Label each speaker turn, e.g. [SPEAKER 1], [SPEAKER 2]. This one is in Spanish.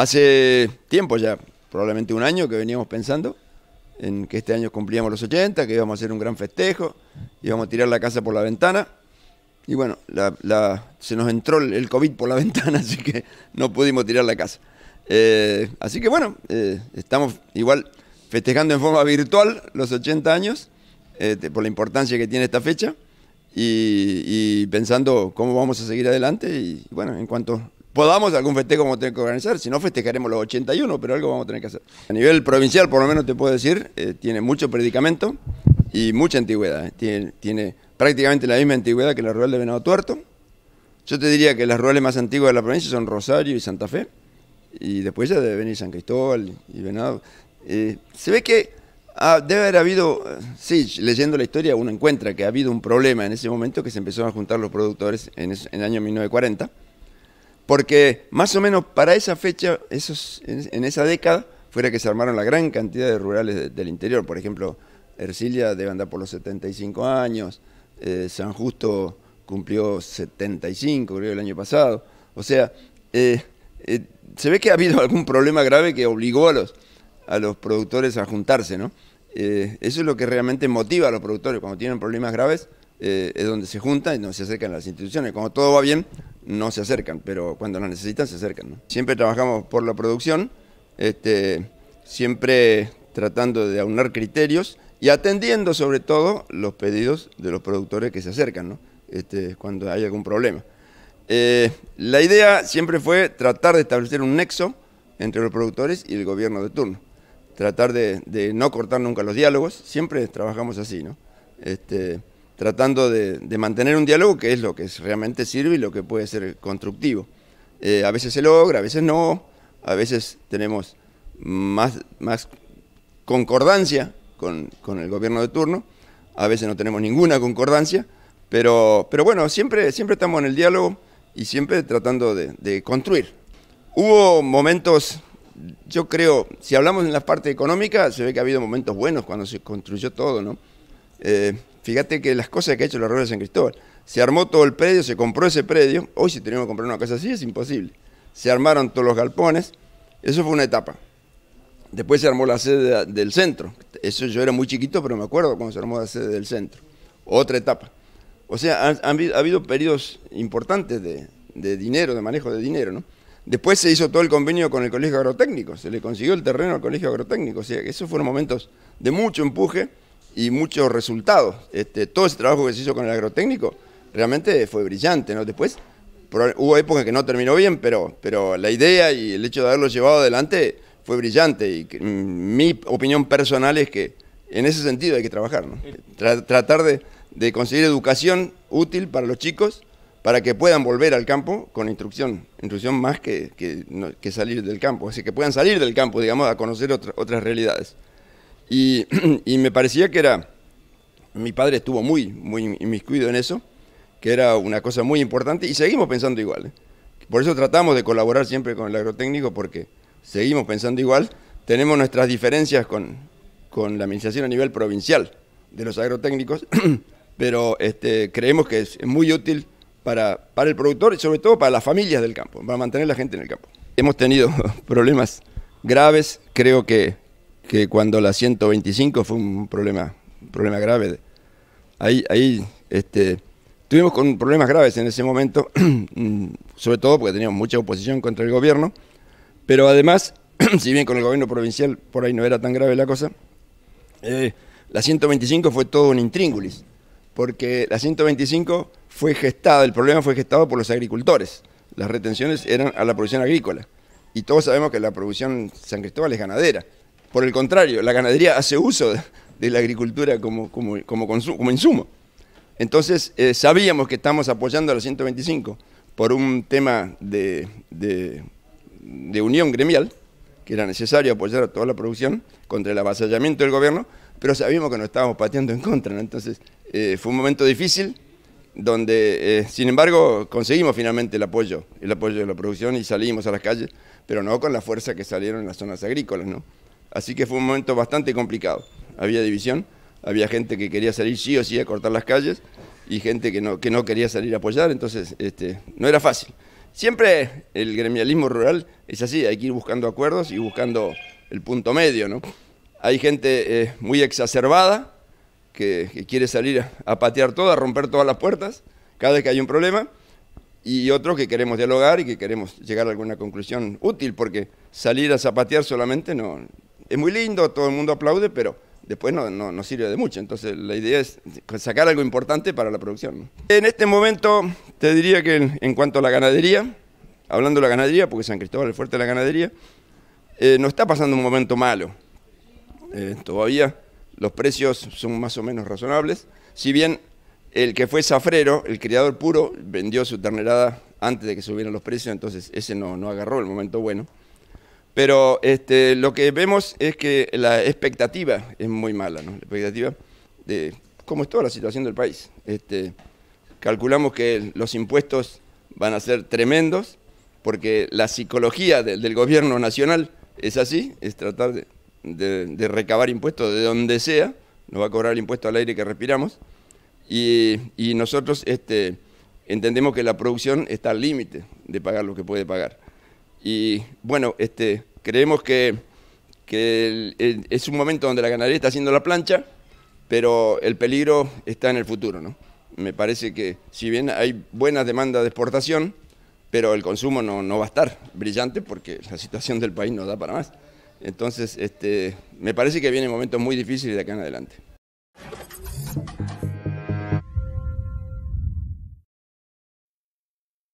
[SPEAKER 1] Hace tiempo ya, probablemente un año que veníamos pensando en que este año cumplíamos los 80, que íbamos a hacer un gran festejo, íbamos a tirar la casa por la ventana. Y bueno, se nos entró el COVID por la ventana, así que no pudimos tirar la casa. Eh, así que bueno, eh, estamos igual festejando en forma virtual los 80 años, eh, por la importancia que tiene esta fecha, y, y pensando cómo vamos a seguir adelante. Y bueno, en cuanto podamos algún festejo vamos a tener que organizar, si no festejaremos los 81, pero algo vamos a tener que hacer. A nivel provincial, por lo menos te puedo decir, eh, tiene mucho predicamento y mucha antigüedad. Tiene, tiene, prácticamente la misma antigüedad que la rural de Venado Tuerto. Yo te diría que las rurales más antiguas de la provincia son Rosario y Santa Fe, y después ya debe venir San Cristóbal y Venado. Eh, se ve que ah, debe haber habido, eh, sí, leyendo la historia uno encuentra que ha habido un problema en ese momento que se empezaron a juntar los productores en el año 1940 porque más o menos para esa fecha, esos, en, esa década, fuera que se armaron la gran cantidad de rurales del interior. Por ejemplo, Ercilia debe andar por los 75 años, eh, San Justo cumplió 75, creo, el año pasado. O sea, eh, eh, se ve que ha habido algún problema grave que obligó a los, a los productores a juntarse, ¿no? eso es lo que realmente motiva a los productores cuando tienen problemas graves eh, es donde se juntan y donde se acercan las instituciones. Cuando todo va bien, no se acercan, pero cuando las necesitan, se acercan. Siempre trabajamos por la producción, este, siempre tratando de aunar criterios y atendiendo sobre todo los pedidos de los productores que se acercan este, cuando hay algún problema. Eh, la idea siempre fue tratar de establecer un nexo entre los productores y el gobierno de turno. Tratar de, no cortar nunca los diálogos, siempre trabajamos así, ¿no? Este, tratando de, mantener un diálogo que es lo que realmente sirve y lo que puede ser constructivo. Eh, a veces se logra, a veces no, a veces tenemos más, concordancia con, el gobierno de turno, a veces no tenemos ninguna concordancia, pero, pero bueno, siempre, siempre estamos en el diálogo y siempre tratando de, de construir. Hubo momentos yo creo, si hablamos en la parte económica, se ve que ha habido momentos buenos cuando se construyó todo, ¿no? Eh, fíjate que las cosas que ha hecho la Rueda en Cristóbal. Se armó todo el predio, se compró ese predio. Hoy si tenemos que comprar una casa así es imposible. Se armaron todos los galpones. Eso fue una etapa. Después se armó la sede del centro. Eso yo era muy chiquito, pero me acuerdo cuando se armó la sede del centro. Otra etapa. O sea, ha habido periodos importantes de, dinero, de manejo de dinero, ¿no? Después se hizo todo el convenio con el Colegio Agrotécnico, se le consiguió el terreno al Colegio Agrotécnico, o sea, esos fueron momentos de mucho empuje y muchos resultados. Este, todo ese trabajo que se hizo con el agrotécnico realmente fue brillante, ¿no? Después hubo épocas que no terminó bien, pero, pero la idea y el hecho de haberlo llevado adelante fue brillante y mm, mi opinión personal es que en ese sentido hay que trabajar, tratar de, conseguir educación útil para los chicos para que puedan volver al campo con instrucción, instrucción más que, salir del campo, así que puedan salir del campo, digamos, a conocer otras realidades. Y, me parecía que era, mi padre estuvo muy, muy inmiscuido en eso, que era una cosa muy importante y seguimos pensando igual. ¿eh? Por eso tratamos de colaborar siempre con el agrotécnico porque seguimos pensando igual. Tenemos nuestras diferencias con, con la administración a nivel provincial de los agrotécnicos, pero este, creemos que es muy útil para, para el productor y sobre todo para las familias del campo, para mantener la gente en el campo. Hemos tenido problemas graves, creo que que cuando la 125 fue un problema, problema grave. Ahí, ahí este, tuvimos con problemas graves en ese momento, mm, sobre todo porque teníamos mucha oposición contra el gobierno, pero además, si bien con el gobierno provincial por ahí no era tan grave la cosa, eh, la 125 fue todo un intríngulis, porque la 125 fue gestada, el problema fue gestado por los agricultores. Las retenciones eran a la producción agrícola. Y todos sabemos que la producción San Cristóbal es ganadera. Por el contrario, la ganadería hace uso de la agricultura como, insumo. Entonces, eh, sabíamos que estamos apoyando a los 125 por un tema de, de, unión gremial, que era necesario apoyar a toda la producción contra el avasallamiento del gobierno, pero sabíamos que nos estábamos pateando en contra. Entonces, eh, fue un momento difícil donde, eh, sin embargo, conseguimos finalmente el apoyo, el apoyo de la producción y salimos a las calles, pero no con la fuerza que salieron en las zonas agrícolas, ¿no? Así que fue un momento bastante complicado. Había división, había gente que quería salir sí o sí a cortar las calles y gente que no, que no quería salir a apoyar, entonces este, no era fácil. Siempre el gremialismo rural es así, hay que ir buscando acuerdos y buscando el punto medio. ¿no? Hay gente eh, muy exacerbada que, quiere salir a, a patear todo, a romper todas las puertas cada vez que hay un problema y otros que queremos dialogar y que queremos llegar a alguna conclusión útil, porque salir a zapatear solamente no, es muy lindo, todo el mundo aplaude, pero después no, sirve de mucho. Entonces la idea es sacar algo importante para la producción. En este momento te diría que en cuanto a la ganadería, hablando de la ganadería, porque San Cristóbal es fuerte de la ganadería, eh, no está pasando un momento malo. Eh, todavía los precios son más o menos razonables. Si bien el que fue zafrero, el criador puro, vendió su ternerada antes de que subieran los precios, entonces ese no agarró el momento bueno. Pero este, lo que vemos es que la expectativa es muy mala, La expectativa de cómo es toda la situación del país. Este, calculamos que los impuestos van a ser tremendos, porque la psicología del gobierno nacional es así, es tratar de, recabar impuestos de donde sea, nos va a cobrar impuestos al aire que respiramos, y, nosotros este, entendemos que la producción está al límite de pagar lo que puede pagar. Y bueno, este, creemos que, es un momento donde la ganadería está haciendo la plancha, pero el peligro está en el futuro. ¿no? Me parece que si bien hay buenas demandas de exportación, pero el consumo no, va a estar brillante porque la situación del país no da para más. Entonces, este, me parece que vienen momentos muy difíciles de acá en adelante.